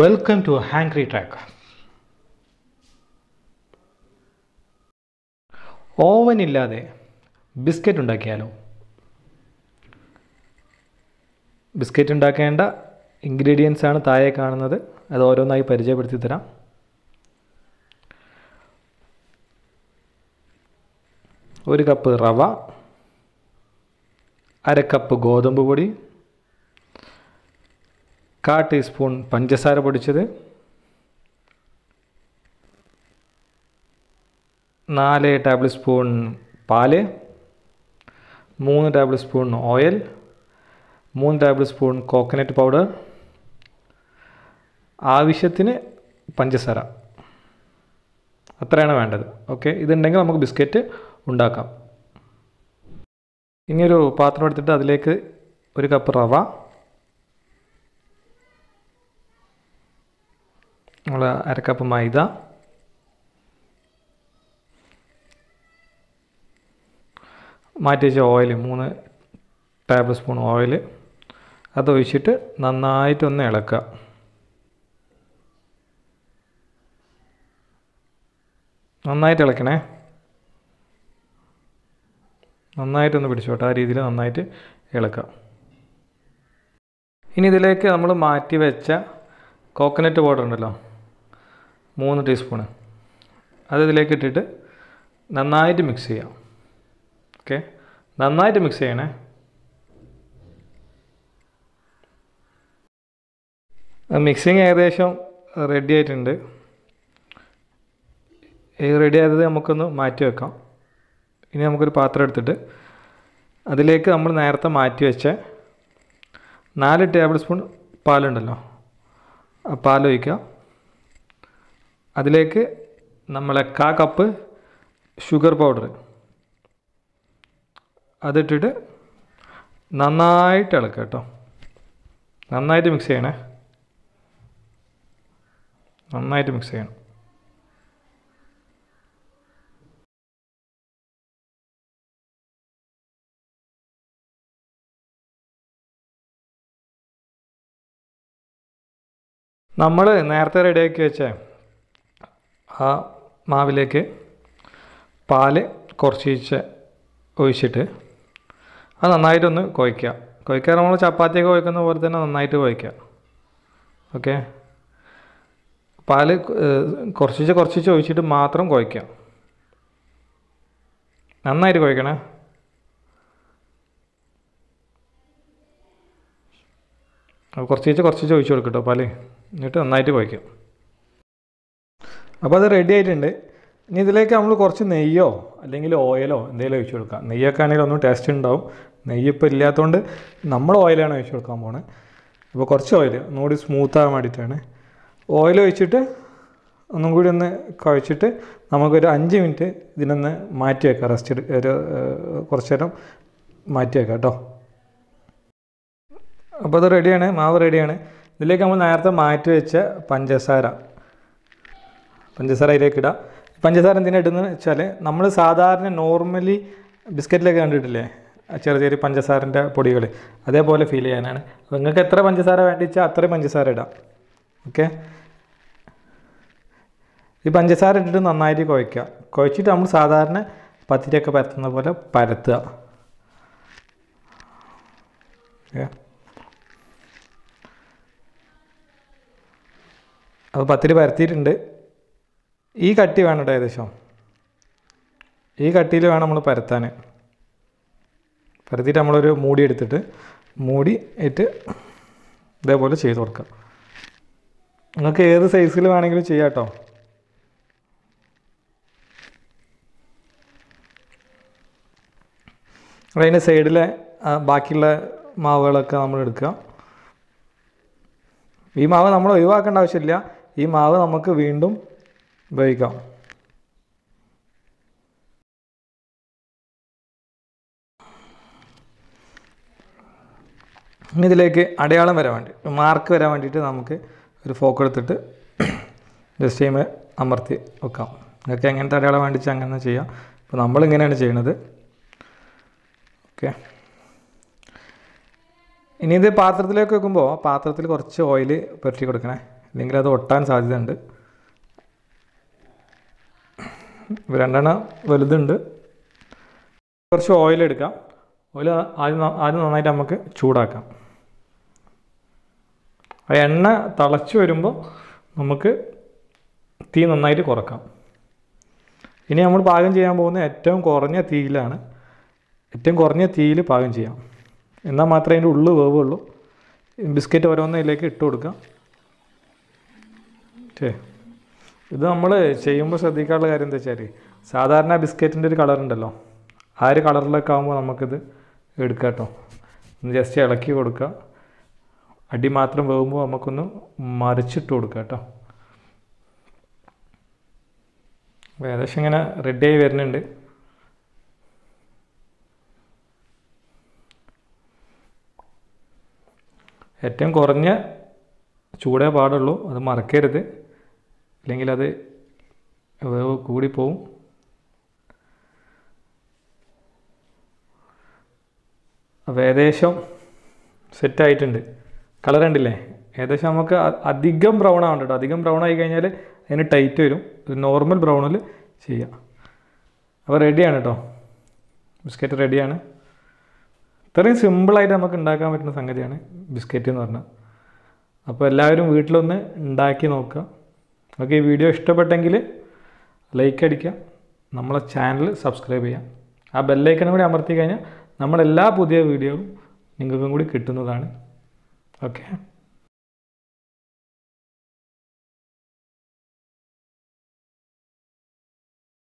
Welcome to Hankry track oven ഇല്ലാതെ biscuit ഉണ്ടാക്കിയാലോ biscuit ഉണ്ടാക്കേണ്ട ഇൻഗ്രീഡിയൻസ് ആണ് താഴെ കാണുന്നത് അത് ഓരോന്നായി പരിചയപ്പെടുത്തി തരാം ഒരു കപ്പ് റവ അര കപ്പ് ഗോതമ്പ് പൊടി കാ ടീസ്പൂൺ പഞ്ചസാര പൊടിച്ചത് നാല് ടേബിൾ സ്പൂൺ പാല് മൂന്ന് ടേബിൾ സ്പൂൺ ഓയിൽ മൂന്ന് ടേബിൾ സ്പൂൺ കോക്കനട്ട് പൗഡർ ആവശ്യത്തിന് പഞ്ചസാര അത്രയാണ് വേണ്ടത് ഓക്കെ ഇതുണ്ടെങ്കിൽ നമുക്ക് ബിസ്ക്കറ്റ് ഉണ്ടാക്കാം ഇനിയൊരു പാത്രം എടുത്തിട്ട് അതിലേക്ക് ഒരു കപ്പ് റവ നമ്മൾ അരക്കപ്പ് മൈദ മാറ്റി വെച്ച ഓയിൽ മൂന്ന് ടേബിൾ സ്പൂൺ ഓയിൽ അതൊഴിച്ചിട്ട് നന്നായിട്ടൊന്ന് ഇളക്കുക നന്നായിട്ട് ഇളക്കണേ നന്നായിട്ടൊന്ന് പിടിച്ചോട്ടെ ആ രീതിയിൽ നന്നായിട്ട് ഇളക്കുക ഇനി ഇതിലേക്ക് നമ്മൾ മാറ്റി വെച്ച കോക്കനട്ട് പൗഡർ ഉണ്ടല്ലോ മൂന്ന് ടീസ്പൂണ് അത് ഇതിലേക്ക് ഇട്ടിട്ട് നന്നായിട്ട് മിക്സ് ചെയ്യാം ഓക്കെ നന്നായിട്ട് മിക്സ് ചെയ്യണേ മിക്സിങ് ഏകദേശം റെഡി ആയിട്ടുണ്ട് ഈ റെഡി ആയത് നമുക്കൊന്ന് മാറ്റി വെക്കാം ഇനി നമുക്കൊരു പാത്രം എടുത്തിട്ട് അതിലേക്ക് നമ്മൾ നേരത്തെ മാറ്റി വെച്ച നാല് ടേബിൾ സ്പൂൺ പാലുണ്ടല്ലോ ആ പാൽ ഒഴിക്കുക അതിലേക്ക് നമ്മളെ കാ കപ്പ് ഷുഗർ പൗഡർ അതിട്ടിട്ട് നന്നായിട്ട് ഇളക്കുക കേട്ടോ നന്നായിട്ട് മിക്സ് ചെയ്യണേ നന്നായിട്ട് മിക്സ് ചെയ്യണം നമ്മൾ നേരത്തെ റെഡിയാക്കി വെച്ചേ ആ മാവിലേക്ക് പാൽ കുറച്ചീച്ച് ഒഴിച്ചിട്ട് അത് നന്നായിട്ടൊന്ന് കുഴയ്ക്കുക കുഴക്കാറ് നമ്മൾ ചപ്പാത്തിയൊക്കെ കുഴക്കുന്ന പോലെ തന്നെ നന്നായിട്ട് കുഴയ്ക്കുക ഓക്കെ പാൽ കുറച്ച് കുറച്ചിച്ച് ഒഴിച്ചിട്ട് മാത്രം കുഴയ്ക്കുക നന്നായിട്ട് കുഴക്കണേ കുറച്ച് കുറച്ച് ഒഴിച്ച് കൊടുക്കട്ടോ പാല് എന്നിട്ട് നന്നായിട്ട് കുഴയ്ക്കുക അപ്പോൾ അത് റെഡി ആയിട്ടുണ്ട് ഇനി ഇതിലേക്ക് നമ്മൾ കുറച്ച് നെയ്യോ അല്ലെങ്കിൽ ഓയിലോ എന്തെങ്കിലും ഒഴിച്ചു കൊടുക്കാം നെയ്യൊക്കെ ആണെങ്കിൽ ഒന്നും ടേസ്റ്റ് ഉണ്ടാവും നെയ്യ് ഇപ്പോൾ ഇല്ലാത്തതുകൊണ്ട് നമ്മൾ ഓയിലാണ് ഒഴിച്ചു കൊടുക്കാൻ പോകുന്നത് അപ്പോൾ കുറച്ച് ഓയിൽ ഒന്നുകൂടി സ്മൂത്താകാൻ വേണ്ടിയിട്ടാണ് ഓയിൽ ഒഴിച്ചിട്ട് ഒന്നും കൂടി ഒന്ന് കഴിച്ചിട്ട് നമുക്കൊരു അഞ്ച് മിനിറ്റ് ഇതിനൊന്ന് മാറ്റി വയ്ക്കാം റെസ്റ്റ് ഒരു കുറച്ച് നേരം മാറ്റി വയ്ക്കാം കേട്ടോ അപ്പോൾ അത് റെഡിയാണ് മാവ് റെഡിയാണ് ഇതിലേക്ക് നമ്മൾ നേരത്തെ മാറ്റി വെച്ച പഞ്ചസാര പഞ്ചസാര അതിലേക്ക് ഇടാം പഞ്ചസാര എന്തിനാ ഇടുന്നത് വെച്ചാൽ നമ്മൾ സാധാരണ നോർമലി ബിസ്ക്കറ്റിലൊക്കെ കണ്ടിട്ടില്ലേ ചെറിയ ചെറിയ പഞ്ചസാരൻ്റെ പൊടികൾ അതേപോലെ ഫീൽ ചെയ്യാനാണ് അപ്പോൾ നിങ്ങൾക്ക് എത്ര പഞ്ചസാര വെച്ചാൽ അത്രയും പഞ്ചസാര ഇടാം ഓക്കെ ഈ പഞ്ചസാര ഇട്ടിട്ട് നന്നായിട്ട് കുഴയ്ക്കുക കുഴച്ചിട്ട് നമ്മൾ സാധാരണ പത്തിരിയൊക്കെ പരത്തുന്ന പോലെ പരത്തുക അപ്പോൾ പത്തിരി പരത്തിയിട്ടുണ്ട് ഈ കട്ടി വേണം ഏകദേശം ഈ കട്ടിയിൽ വേണം നമ്മൾ പരത്താൻ പരത്തിയിട്ട് നമ്മളൊരു മൂടി എടുത്തിട്ട് മൂടി ഇട്ട് ഇതേപോലെ ചെയ്ത് കൊടുക്കാം നിങ്ങൾക്ക് ഏത് സൈസിൽ വേണമെങ്കിലും ചെയ്യാം കേട്ടോ അതിൻ്റെ സൈഡിലെ ബാക്കിയുള്ള മാവുകളൊക്കെ നമ്മൾ എടുക്കുക ഈ മാവ് നമ്മൾ ഒഴിവാക്കേണ്ട ആവശ്യമില്ല ഈ മാവ് നമുക്ക് വീണ്ടും go. ഇതിലേക്ക് അടയാളം വരാൻ വേണ്ടി മാർക്ക് വരാൻ വേണ്ടിയിട്ട് നമുക്ക് ഒരു ഫോക്ക് എടുത്തിട്ട് ജസ്റ്റ് ചെയ്യുമ്പോൾ അമർത്തി വെക്കാം നിങ്ങൾക്ക് എങ്ങനത്തെ അടയാളം വേണ്ടിച്ച് അങ്ങനെ ചെയ്യാം അപ്പോൾ നമ്മളിങ്ങനെയാണ് ചെയ്യണത് ഓക്കെ ഇനി ഇത് പാത്രത്തിലേക്ക് വെക്കുമ്പോൾ പാത്രത്തിൽ കുറച്ച് ഓയിൽ പുരട്ടി കൊടുക്കണേ അല്ലെങ്കിൽ അത് ഒട്ടാൻ സാധ്യതയുണ്ട് രണ്ടെണ്ണ വലുതുണ്ട് കുറച്ച് ഓയിൽ എടുക്കാം ഓയിൽ ആദ്യം ആദ്യം നന്നായിട്ട് നമുക്ക് ചൂടാക്കാം ആ എണ്ണ തിളച്ച് വരുമ്പോൾ നമുക്ക് തീ നന്നായിട്ട് കുറക്കാം ഇനി നമ്മൾ പാകം ചെയ്യാൻ പോകുന്ന ഏറ്റവും കുറഞ്ഞ തീയിലാണ് ഏറ്റവും കുറഞ്ഞ തീയിൽ പാകം ചെയ്യാം എന്നാൽ മാത്രമേ അതിൻ്റെ ഉള്ളു വേവുള്ളൂ ബിസ്ക്കറ്റ് ഓരോന്നതിലേക്ക് ഇട്ട് കൊടുക്കാം ശരി ഇത് നമ്മൾ ചെയ്യുമ്പോൾ ശ്രദ്ധിക്കാനുള്ള കാര്യം എന്താ വെച്ചാൽ സാധാരണ ബിസ്ക്കറ്റിൻ്റെ ഒരു കളർ ഉണ്ടല്ലോ ആ ഒരു കളറിലൊക്കെ ആകുമ്പോൾ നമുക്കിത് എടുക്കാം കേട്ടോ ഒന്ന് ജസ്റ്റ് ഇളക്കി കൊടുക്കുക അടി മാത്രം വേകുമ്പോൾ നമുക്കൊന്ന് മറിച്ചിട്ട് കൊടുക്കുക കേട്ടോ ഏകദേശം ഇങ്ങനെ ആയി വരുന്നുണ്ട് ഏറ്റവും കുറഞ്ഞ ചൂടേ പാടുള്ളൂ അത് മറക്കരുത് ഇല്ലെങ്കിൽ അത് വേവ് കൂടിപ്പോവും അപ്പോൾ ഏകദേശം സെറ്റായിട്ടുണ്ട് കളർ ഉണ്ടല്ലേ ഏകദേശം നമുക്ക് അധികം ബ്രൗൺ ആവണ്ട കേട്ടോ അധികം ബ്രൗൺ ആയി കഴിഞ്ഞാൽ അതിന് ടൈറ്റ് വരും നോർമൽ ബ്രൗണിൽ ചെയ്യാം അപ്പോൾ റെഡിയാണ് കേട്ടോ ബിസ്ക്കറ്റ് റെഡിയാണ് ഇത്രയും സിമ്പിളായിട്ട് നമുക്ക് ഉണ്ടാക്കാൻ പറ്റുന്ന സംഗതിയാണ് ബിസ്ക്കറ്റ് എന്ന് പറഞ്ഞാൽ അപ്പോൾ എല്ലാവരും വീട്ടിലൊന്ന് ഉണ്ടാക്കി നോക്കുക നിങ്ങൾക്ക് ഈ വീഡിയോ ഇഷ്ടപ്പെട്ടെങ്കിൽ ലൈക്ക് അടിക്കാം നമ്മളെ ചാനൽ സബ്സ്ക്രൈബ് ചെയ്യാം ആ ബെല്ലൈക്കണും കൂടി അമർത്തി കഴിഞ്ഞാൽ നമ്മളെല്ലാ പുതിയ വീഡിയോയും നിങ്ങൾക്കും കൂടി കിട്ടുന്നതാണ് ഓക്കെ